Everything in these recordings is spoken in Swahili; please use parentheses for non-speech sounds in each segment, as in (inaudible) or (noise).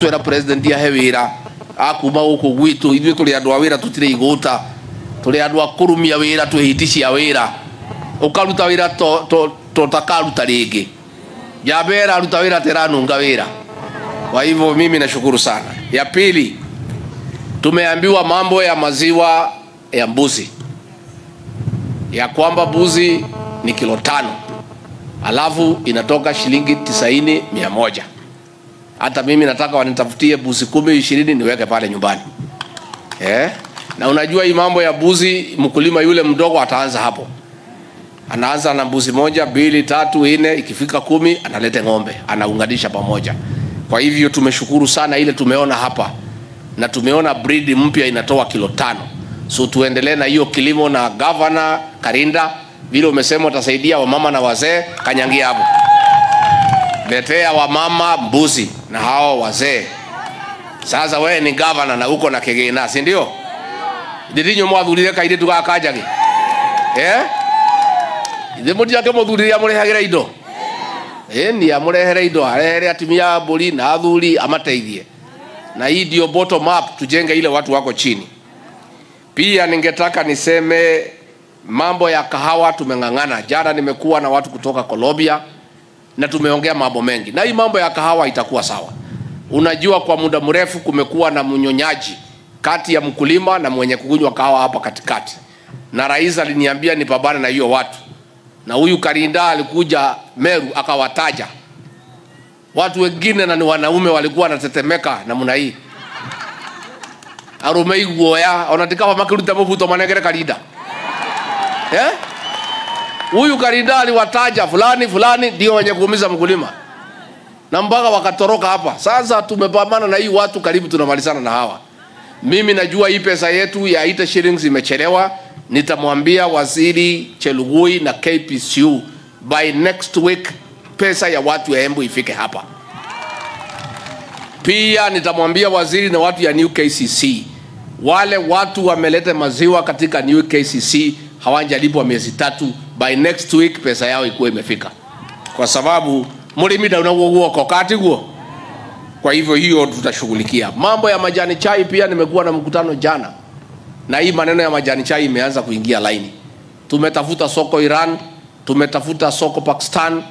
twera president ahe wira akuma guku gwitu ithuĩ tũrĩ andũ a wĩra tũtirĩ igũta tũrĩ andũ a kũrumia wĩra twĩ hiti cia wĩra ũkaruta wĩra totakaruta rĩngĩ jamba eraruta wĩra teranunga wĩra kwa hivyo mimi nashukuru sana ya pili tumeambiwa mambo ya maziwa ya mbuzi ya kwamba mbuzi ni kilo tano alafu inatoka shilingi tisaini mia moja hata mimi nataka wanitafutie buzi kumi ishirini niweke pale nyumbani eh? Na unajua hii mambo ya buzi, mkulima yule mdogo ataanza hapo, anaanza na mbuzi moja, mbili, tatu, nne, ikifika kumi analete ng'ombe, anaunganisha pamoja. Kwa hivyo tumeshukuru sana ile tumeona hapa, na tumeona breed mpya inatoa kilo tano. So tuendelee na hiyo kilimo, na gavana Karinda vile umesema utasaidia wamama na wazee, kanyangia hapo, letea wamama mbuzi na hao wazee. Sasa wewe ni governor na uko na kigina, si ndio? Ndirinyu mwathurire kairitu gaka njagi eh? Ithe mũtiake mũthurire amũrehagĩra indo Eh, ni amurehere indo arehere atimia mbũri na athuri amateithie, na hii ndio bottom up, tujenge ile watu wako chini. Pia ningetaka niseme mambo ya kahawa tumeng'ang'ana. Jana nimekuwa na watu kutoka Colombia na tumeongea mambo mengi, na hii mambo ya kahawa itakuwa sawa. Unajua, kwa muda mrefu kumekuwa na mnyonyaji kati ya mkulima na mwenye kunywa kahawa hapa katikati, na rais aliniambia nipambane na hiyo watu, na huyu Karinda alikuja Meru akawataja watu wengine, na ni wanaume walikuwa wanatetemeka namna hii arume iguoya ona makiruta muvuto manegere Karinda eh? huyu karinda aliwataja fulani fulani ndio wenye kuumiza mkulima na mpaka wakatoroka hapa. Sasa tumepambana na hii watu, karibu tunamalizana na hawa. Mimi najua hii pesa yetu ya ita shillings imechelewa, nitamwambia waziri Chelugui na KPCU by next week pesa ya watu ya Embu ifike hapa. Pia nitamwambia waziri na watu ya New KCC, wale watu wameleta maziwa katika New KCC hawajalipwa miezi tatu, by next week pesa yao ikuwa imefika, kwa sababu mulimida unauoguo kati huo. Kwa hivyo hiyo tutashughulikia. Mambo ya majani chai pia nimekuwa na mkutano jana, na hii maneno ya majani chai imeanza kuingia laini. Tumetafuta soko Iran, tumetafuta soko Pakistan,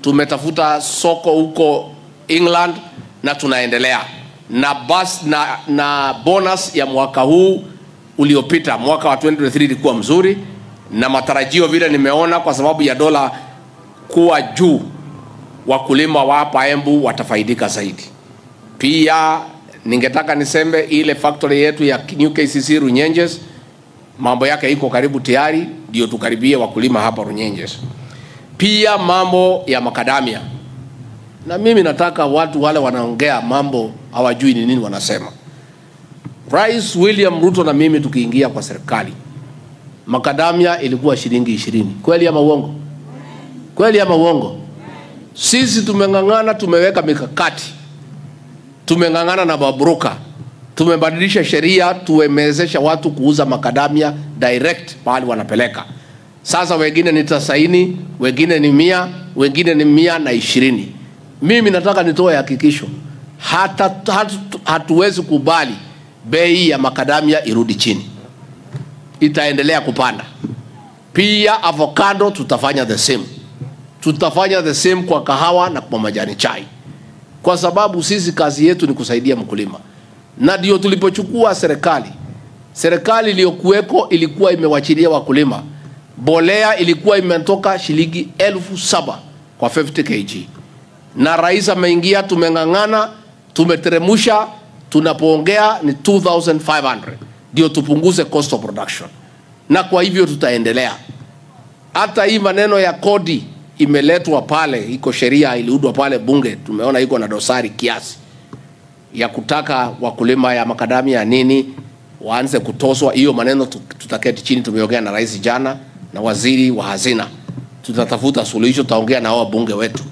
tumetafuta soko huko England na tunaendelea na bas, na, na bonus ya mwaka huu uliopita mwaka wa 2023 ilikuwa mzuri na matarajio vile nimeona, kwa sababu ya dola kuwa juu, wakulima wa hapa Embu watafaidika zaidi. Pia ningetaka niseme ile factory yetu ya New KCC Runyenjes, mambo yake iko karibu tayari, ndio tukaribie wakulima hapa Runyenjes. Pia mambo ya makadamia, na mimi nataka watu wale wanaongea mambo hawajui ni nini wanasema. Rais William Ruto na mimi tukiingia kwa serikali makadamia ilikuwa shilingi ishirini. Kweli ama uongo? Kweli ama uongo? Sisi tumeng'ang'ana, tumeweka mikakati, tumeng'ang'ana na mabroka, tumebadilisha sheria, tumewezesha watu kuuza makadamia direct pahali wanapeleka. Sasa wengine ni tasaini, wengine ni mia, wengine ni mia na ishirini. Mimi nataka nitoe hakikisho, hata hatu, hatuwezi kubali bei ya makadamia irudi chini itaendelea kupanda. Pia avocado tutafanya the same, tutafanya the same kwa kahawa na kwa majani chai, kwa sababu sisi kazi yetu ni kusaidia mkulima, na ndio tulipochukua serikali. Serikali iliyokuweko ilikuwa imewachilia wakulima bolea, ilikuwa imetoka shilingi elfu saba kwa 50 kg, na rais ameingia, tumeng'ang'ana, tumeteremusha, tunapoongea ni 2500 ndio tupunguze cost of production, na kwa hivyo tutaendelea. Hata hii maneno ya kodi imeletwa pale, iko sheria iliudwa pale bunge, tumeona iko na dosari kiasi ya kutaka wakulima ya makadamia nini waanze kutoswa. Hiyo maneno tutaketi chini, tumeongea na rais jana na waziri wa hazina, tutatafuta suluhisho, tutaongea na wabunge wetu,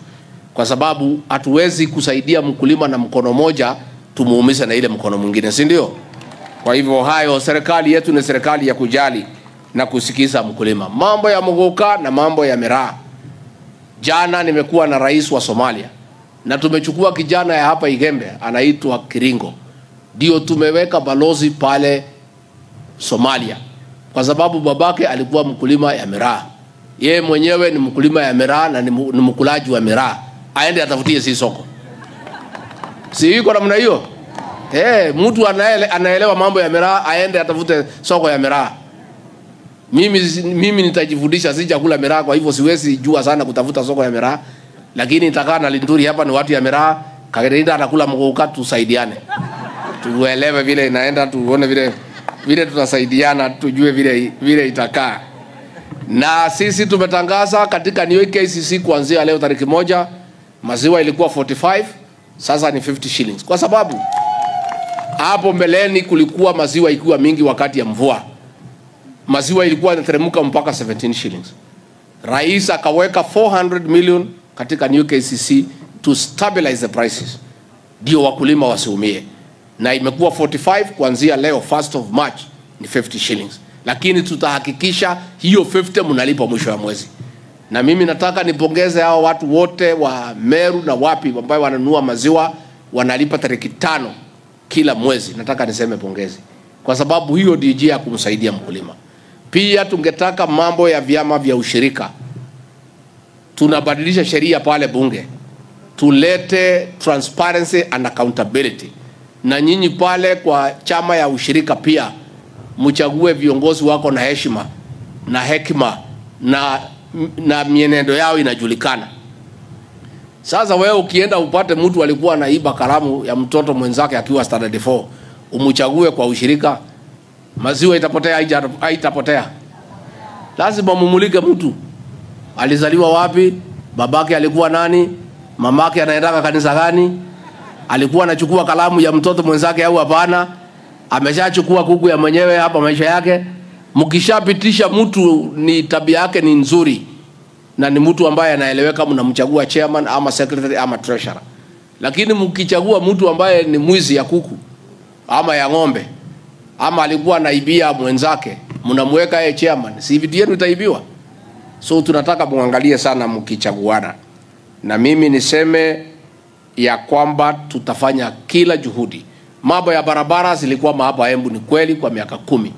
kwa sababu hatuwezi kusaidia mkulima na mkono moja tumuumize na ile mkono mwingine, si ndio? Kwa hivyo hayo, serikali yetu ni serikali ya kujali na kusikiza mkulima, mambo ya Muguka na mambo ya miraa. Jana nimekuwa na rais wa Somalia na tumechukua kijana ya hapa Igembe anaitwa Kiringo, ndio tumeweka balozi pale Somalia kwa sababu babake alikuwa mkulima ya miraa. Yeye mwenyewe ni mkulima ya miraa na ni mkulaji wa miraa, aende atafutie si soko, si iko namna hiyo eh, mtu anaele, anaelewa mambo ya miraa aende atafute soko ya miraa. Mimi, mimi nitajifundisha, si chakula miraa, kwa hivyo siwezi jua sana kutafuta soko ya miraa, lakini nitakaa na Linturi hapa, ni watu ya miraa. Kagerida anakula mgouka, tusaidiane, tuelewe vile inaenda, tuone vile vile tutasaidiana, tujue vile vile itakaa. Na sisi tumetangaza katika New KCC kuanzia leo tariki moja, maziwa ilikuwa 45 sasa ni 50 shillings kwa sababu hapo mbeleni kulikuwa maziwa ikiwa mingi wakati ya mvua, maziwa ilikuwa inateremka mpaka 17 shillings. Rais akaweka 400 million katika new KCC to stabilize the prices, ndio wakulima wasiumie, na imekuwa 45 kuanzia leo 1st of March ni 50 shillings, lakini tutahakikisha hiyo 50 mnalipa mwisho wa mwezi. Na mimi nataka nipongeze hao watu wote wa Meru na wapi ambayo wananunua maziwa wanalipa tariki tano kila mwezi. Nataka niseme pongezi, kwa sababu hiyo ndio njia ya kumsaidia mkulima. Pia tungetaka mambo ya vyama vya ushirika, tunabadilisha sheria pale bunge, tulete transparency and accountability, na nyinyi pale kwa chama ya ushirika pia mchague viongozi wako na heshima na hekima na, na mienendo yao inajulikana. Sasa wewe ukienda upate mtu alikuwa anaiba kalamu ya mtoto mwenzake akiwa standard 4, umchague kwa ushirika, maziwa itapotea? Haitapotea. Lazima mumulike mtu alizaliwa wapi, babake alikuwa nani, mamake anaendaka kanisa gani, alikuwa anachukua kalamu ya mtoto mwenzake au hapana, ameshachukua kuku ya mwenyewe hapa maisha yake. Mkishapitisha mtu ni tabia yake ni nzuri na ni mtu ambaye anaeleweka, mnamchagua chairman ama secretary ama treasurer. Lakini mkichagua mtu ambaye ni mwizi ya kuku ama ya ng'ombe ama alikuwa anaibia mwenzake, mnamweka yeye chairman, si vitu yenu itaibiwa? So tunataka muangalie sana mkichaguana, na mimi niseme ya kwamba tutafanya kila juhudi. Mambo ya barabara zilikuwa mahaba Embu, ni kweli kwa miaka kumi.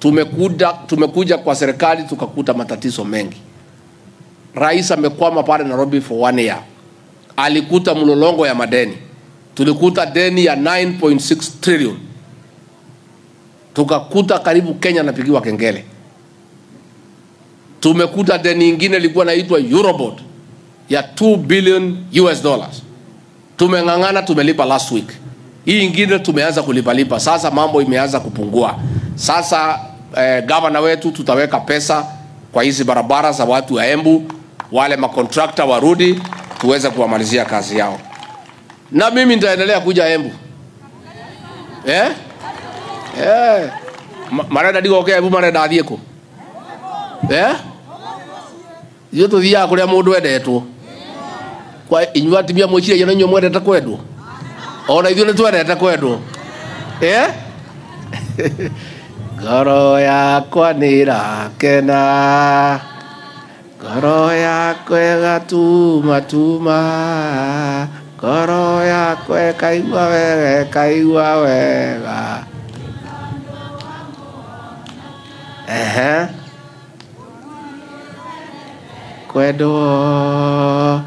Tumekuja, tumekuja kwa serikali tukakuta matatizo mengi rais amekwama pale Nairobi for one year, alikuta mlolongo ya madeni. Tulikuta deni ya 9.6 trillion, tukakuta karibu Kenya napigiwa kengele. Tumekuta deni ingine ilikuwa naitwa Eurobond ya 2 billion US dollars, tumeng'ang'ana, tumelipa last week. Hii ingine tumeanza kulipalipa sasa, mambo imeanza kupungua sasa. Eh, gavana wetu tutaweka pesa kwa hizi barabara za watu wa Embu wale makontrakta warudi tuweze kuwamalizia kazi yao, na mimi nitaendelea kuja Embu eh? Eh. marenda ndigoke Embu marenda athiĩ kũ eh? ithuĩ tũthiaga kũrĩa mũndũ endetwo kwa inyuĩ atumia mwĩciragia na inyuĩ mwendete kwendwo ona ithuĩ nĩ twendete kwendwo eh? (laughs) ngoro yakwa nĩ rakena Koro yako gatuma tuma, koro yako ekaigua wega kaigua wega. Ehe. kwedwo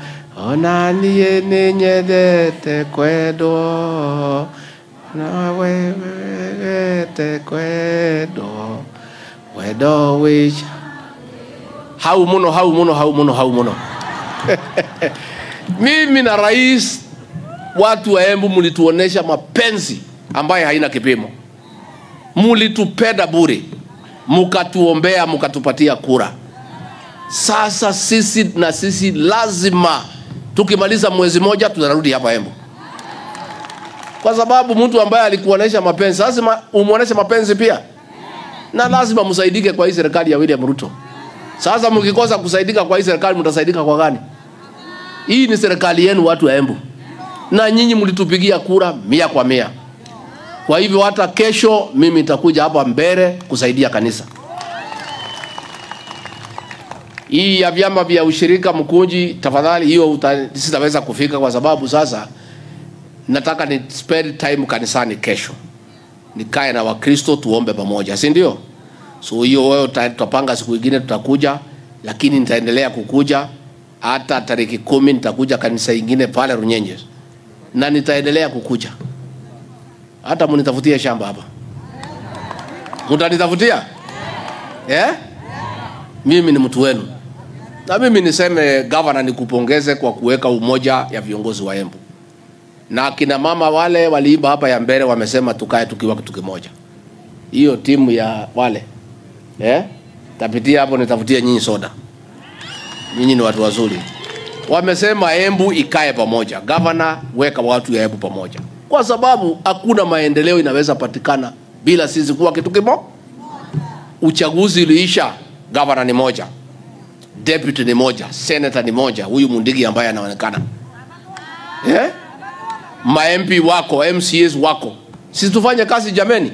ona niĩ nĩ nyendete kwendwo nawe wegete kwendwo wendo wĩca hau muno hau muno hau muno hau muno (laughs) mimi na rais watu wa Embu mlituonesha mapenzi ambaye haina kipimo, mulitupenda bure, mukatuombea, mukatupatia kura. Sasa sisi na sisi lazima tukimaliza mwezi moja tunarudi hapa Embu, kwa sababu mtu ambaye alikuonesha mapenzi lazima umwoneshe mapenzi pia, na lazima msaidike kwa hii serikali ya William Ruto. Sasa mkikosa kusaidika kwa hii serikali, mtasaidika kwa gani? Hii ni serikali yenu, watu wa Embu, na nyinyi mlitupigia kura mia kwa mia. Kwa hivyo hata kesho mimi nitakuja hapa mbele kusaidia kanisa hii ya vyama vya ushirika Mkunji, tafadhali hiyo sitaweza kufika kwa sababu sasa nataka ni spend time kanisani kesho, nikae na Wakristo tuombe pamoja, si ndio? So hiyo wewe tutapanga siku ingine tutakuja, lakini nitaendelea kukuja hata tariki kumi nitakuja kanisa ingine pale Runyenje, na nitaendelea kukuja hata munitafutie shamba hapa, mutanitafutia yeah? Mimi ni mtu wenu, na mimi niseme gavana, nikupongeze kwa kuweka umoja ya viongozi wa Embu na akina mama wale waliimba hapa ya mbele, wamesema tukae tukiwa kitu kimoja, hiyo timu ya wale eh? Tapitia hapo nitafutia nyinyi soda, nyinyi ni watu wazuri. Wamesema Embu ikae pamoja, Governor, weka watu ya Embu pamoja, kwa sababu hakuna maendeleo inaweza patikana bila sisi kuwa kitu kimo. Uchaguzi uliisha, governor ni moja, deputy ni moja, senator ni moja, huyu Mundigi ambaye anaonekana eh? Ma MP wako, MCAs wako, sisi tufanye kazi jameni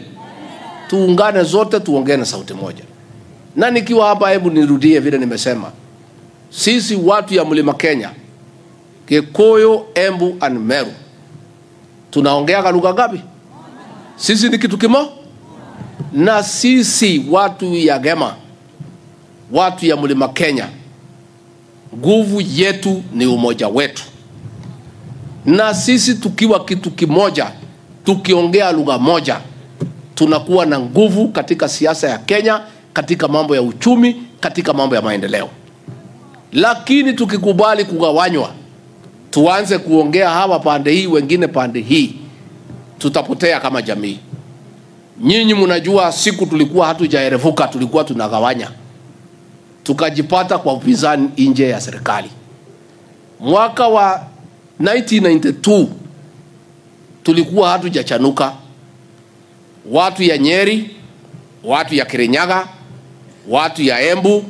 tuungane zote, tuongee na sauti moja. Na nikiwa hapa, hebu nirudie vile nimesema, sisi watu ya mlima Kenya, Kikuyu, Embu and Meru tunaongea lugha ngapi? Sisi ni kitu kimo, na sisi watu ya Gema, watu ya mlima Kenya, nguvu yetu ni umoja wetu, na sisi tukiwa kitu kimoja, tukiongea lugha moja tunakuwa na nguvu katika siasa ya Kenya, katika mambo ya uchumi, katika mambo ya maendeleo. Lakini tukikubali kugawanywa, tuanze kuongea hawa pande hii, wengine pande hii, tutapotea kama jamii. Nyinyi mnajua siku tulikuwa hatujaerevuka, tulikuwa tunagawanya, tukajipata kwa upinzani nje ya serikali. Mwaka wa 1992 tulikuwa hatujachanuka watu ya Nyeri, watu ya Kirinyaga, watu ya Embu,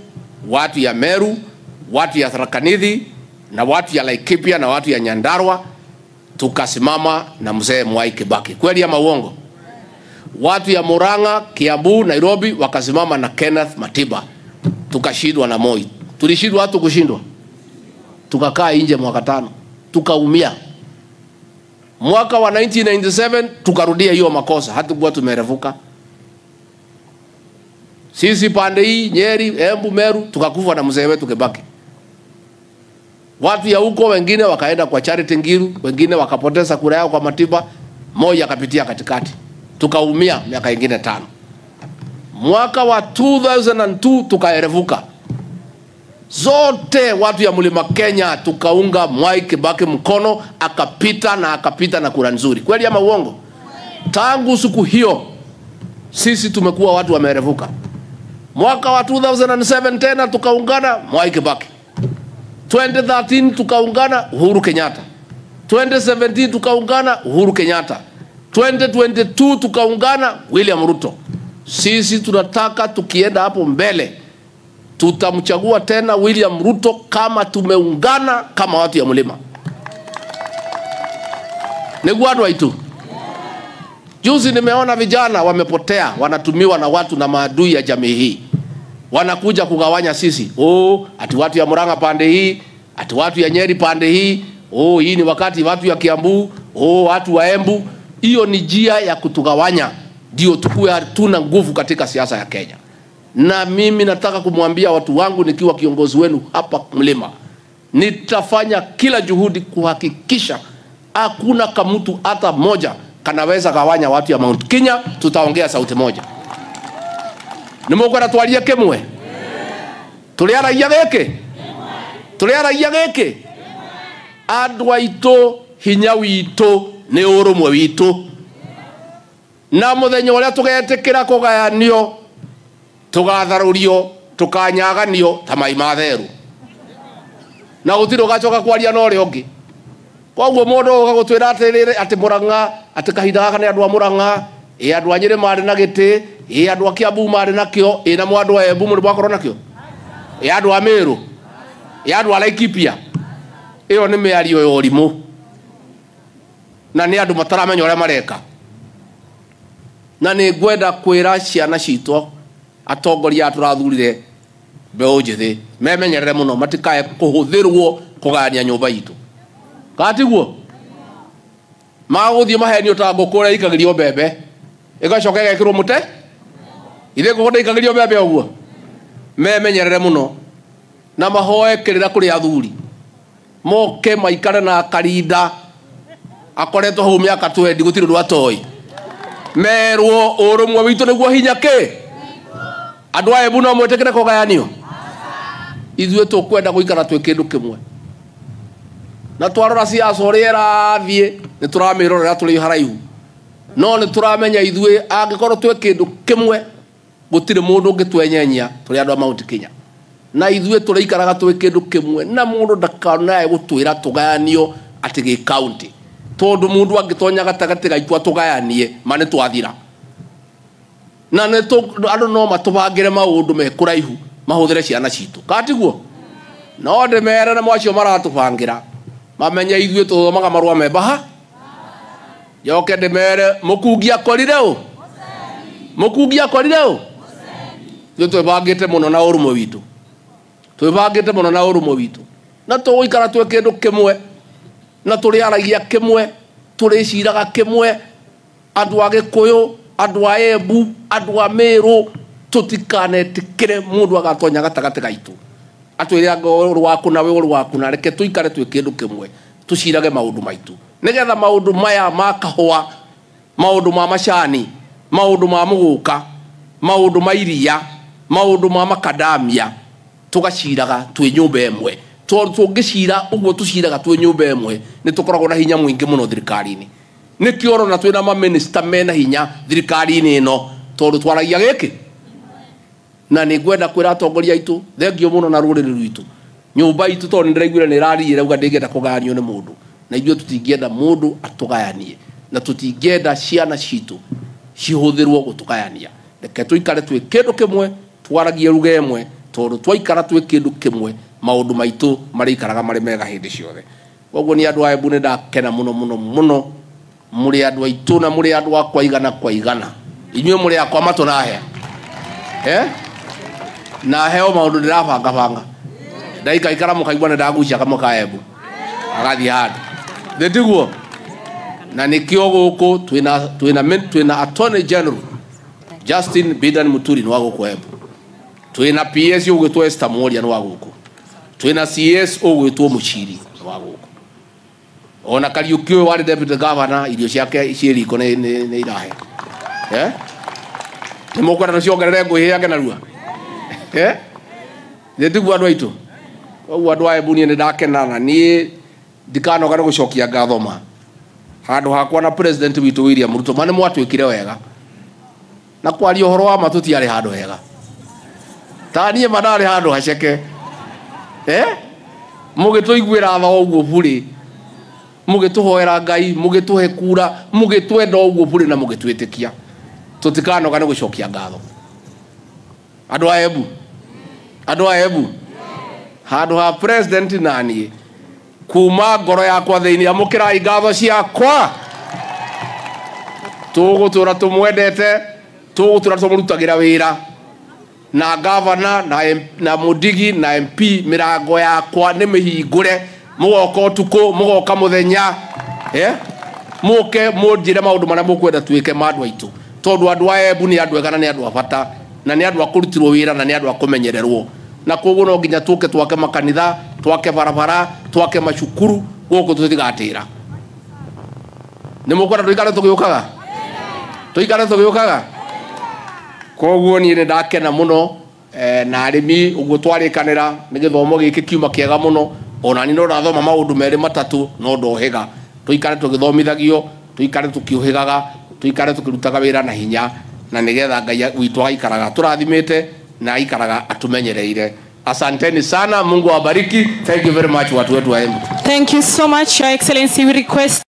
watu ya Meru, watu ya Tharaka Nithi na watu ya Laikipia na watu ya Nyandarua tukasimama na mzee Mwai Kibaki. Kweli ama uongo? Watu ya Murang'a, Kiambu, Nairobi wakasimama na Kenneth Matiba, tukashindwa na Moi. Tulishindwa watu kushindwa, tukakaa nje mwaka tano, tukaumia. Mwaka wa 1997 tukarudia hiyo makosa, hatukuwa tumerevuka sisi pande hii Nyeri, Embu, Meru, tukakufa na mzee wetu Kibaki. Watu ya huko wengine wakaenda kwa charity Ngiru, wengine wakapoteza kura yao kwa Matiba, moja akapitia katikati, tukaumia miaka ingine tano. Mwaka wa 2002 tukaerevuka zote watu ya mlima Kenya tukaunga Mwai Kibaki mkono, akapita na akapita na kura nzuri, kweli ama uongo? Tangu siku hiyo sisi tumekuwa watu wamerevuka. Mwaka wa 2007 tena tukaungana Mwai Kibaki, 2013 tukaungana Uhuru Kenyatta, 2017 tukaungana Uhuru Kenyatta, 2022 tukaungana William Ruto. Sisi tunataka tukienda hapo mbele tutamchagua tena William Ruto kama tumeungana kama watu ya mlima. Ni itu. Juzi nimeona vijana wamepotea, wanatumiwa na watu na maadui ya jamii hii, wanakuja kugawanya sisi. Oh, ati watu ya Murang'a pande hii, ati watu ya Nyeri pande hii. Oh, hii ni wakati watu ya Kiambu. Oh, watu wa Embu. Hiyo ni njia ya kutugawanya, ndio tukuwe hatuna nguvu katika siasa ya Kenya na mimi nataka kumwambia watu wangu nikiwa kiongozi wenu hapa Mlima, nitafanya kila juhudi kuhakikisha hakuna kamtu hata moja kanaweza gawanya watu ya Mount Kenya. Tutaongea sauti moja, nä må ngwä ra twarie kä mwe tå rä araia gä kä tå rä gä kä andå aitå hinya witå nä å rå mwe witå na må thenya å rä a tå getä kä ra kå gayanio tugatharurio tukanyaganio ta mai ma na gutire gachoka kwaria no ri ongi koguo mundu ugagutwira atiriri ati muranga ati kahinda gaka ni andu a muranga i andu a mari na giti i andu a kiambu mari kio i na mwandu a embu muri mwakorwo kio i andu a miru i andu a laikipia iyo ni miario ya urimu na ni andu mataramenya uria mareka na ni ngwenda kwira ciana citwo atongoria turathurire mbeu njithi memenyerere muno matikae kuhuthirwo kugania nyumba itu gatiguo maguthie kå ta ngũkũ ũrĩa ikagirio mbembe ĩgacoka ĩgekĩrwo mũte ithĩ ngũkũ ndaikagirio mbembe ũguo memenyerere mũno na mahoe kĩrĩra kũrĩ athuri moke maikare na karinda akoretwo hau mĩaka twendi gũtirĩ ũndũ atoĩ merwo ũrũmwe witũ nĩguo hinya andå aya må no mwete kä re kågayanio ithuä tå kwenda gå ikara twä kä ndå kä mwe na twarora ciaca å rä a ärathiä nä tå ramä rorera tå rä haraihu no nä tå ramenya ithuä angä korwo twä kä ndå kä mwe gå tirä må ndå å ngä twenyenya tå rä andå a maunt kinya na ithuä tå rä ikaraga twä kä ndå kä mwe na må ndå ndakanae gå twä ra tå gayanio atä gä kauntä tondå må ndå angä tonya gatagatä gaitå a tå gayanie ma nä twathira na andå no matåbangä maå ndå mekå raihu mahå thä re ciana citå katiguo no ndä mere na mwacio maratå bangä ra mamenye ithuä tå thomaga marå a membaha joke ndä mere må kungi akorire å må kungi akorire å ithuä twä bangä te må no na å rå witå twä bangä te må no na å rå witå na tå gå ikara twä kä ndå kä mwe na tå rä aragia kä mwe tå rä ciraga kä mwe andå a gä kå yå andå a andå a mä rå tå kä re må ndå agatonya gatagatä gaitå atwä re anga waku na waku na reke tå ikare twä kä ndå kä mwe tå cirage maå ndå maitå nä getha maå ndå maya makahå a maå ndå ma macani maå ndå ma må gå ka maå ndå ma iria maå ndå ma makadamia tå gaciraga twä nyå mba ä mwe tondå tå ngä cira å guo tå ciraga twä nyå mba ä mwe nä tå koragwo na hinya må ingä må no thirikari-inä nä orona twä na maminista mena hinya thirikari-inä no tondå twaragia gä kä na nä ngwenda kwä ra atongoria aitå thengio må no na rå rä rä rwitå nyå mba itå tondå nä ndäraiguire nä ärariä rauga ndä ngenda kå gaganio nä må ndå na ithuä tå tingäenda må ndå atå gayanie na tå tingäenda ciana citå cihå thä rwo gå tå gayania reke tå ikare twä kä ndå kä mwe twaragie ruga ä mwe tondå twaikara twä kä ndå kä mwe maå ndå maitå marä ikaraga marä mega hä ndä ciothe koguo nä andå a embu nä ndakena må no må no må no muri andu aitu na muri andu akwa igana kwa igana inyue muri akwa matu nahea eh na heo maundu ndirabanga banga ndaikaikara mukaigua nindagucia kamwe ka embu agathi handu thi tiguo na nikio guku twina twina twina attorney general Justin Bidan Muturi ni waguku embu twina PS ugwitwo Esther Mworia ni waguku twina CS ugwitwo Muchiri ni waguku ona kariuki uyu wari deputy governor irio ciake ciä riko nä irahe nä må kwenda tå ciongerere ngå hä yake narua nä tiguo andå aitå koguo andå a ebunia nä ndakenana niä ndikanoga nä gå cokia ngathoma handå hakwa na president witå wiria må rutå ma nä mwatwä wega na kwaria å horo wa ma tå tiarä wega hega taniä ma ndarä handå haceke må gä tå iguä ra tha mugituhoera ngai mugituhe kura mugitwenda uguo buri na mugitwitikia tutikanoga ni gucokia ngatho andu a embu andu a embu handu ha president nani kuma ngoro yakwa thiini amukirai ngatho ciakwa tugutura tumwendete tugutura tumurutagira wira na gavana na, na mudigi na mp mirango yakwa ni mihingure mugoka utuku mugoka muthenya eh muke munjire maundu maria mukwenda twike ma andu aitu tondu andu a embu ni andu ega ni andu a na ni andå akurutirwo wä ra na nä andå akumenyererwo na koguo no nginya tuke twake makanitha twake barabara twake mashukuru gå kå tå tigatä ra nä må kwenda tå ikare tå gä å kaga tå ikare tå gä å kaga koguo niä nä ndakena må no eh, na arä mi å guo twarä kanä ra kiuma kiega muno ona ni no rathoma maundu meri matatu no ndohega tuikare tugithomithagio tuikare tukiuhigaga tuikare tukirutaga wira na hinya na nigetha ngai witu agaikaraga turathimite na aikaraga atumenyereire Asanteni sana, Mungu awabariki. Thank you very much watu wetu wa Embu. Thank you so much, Your Excellency. We request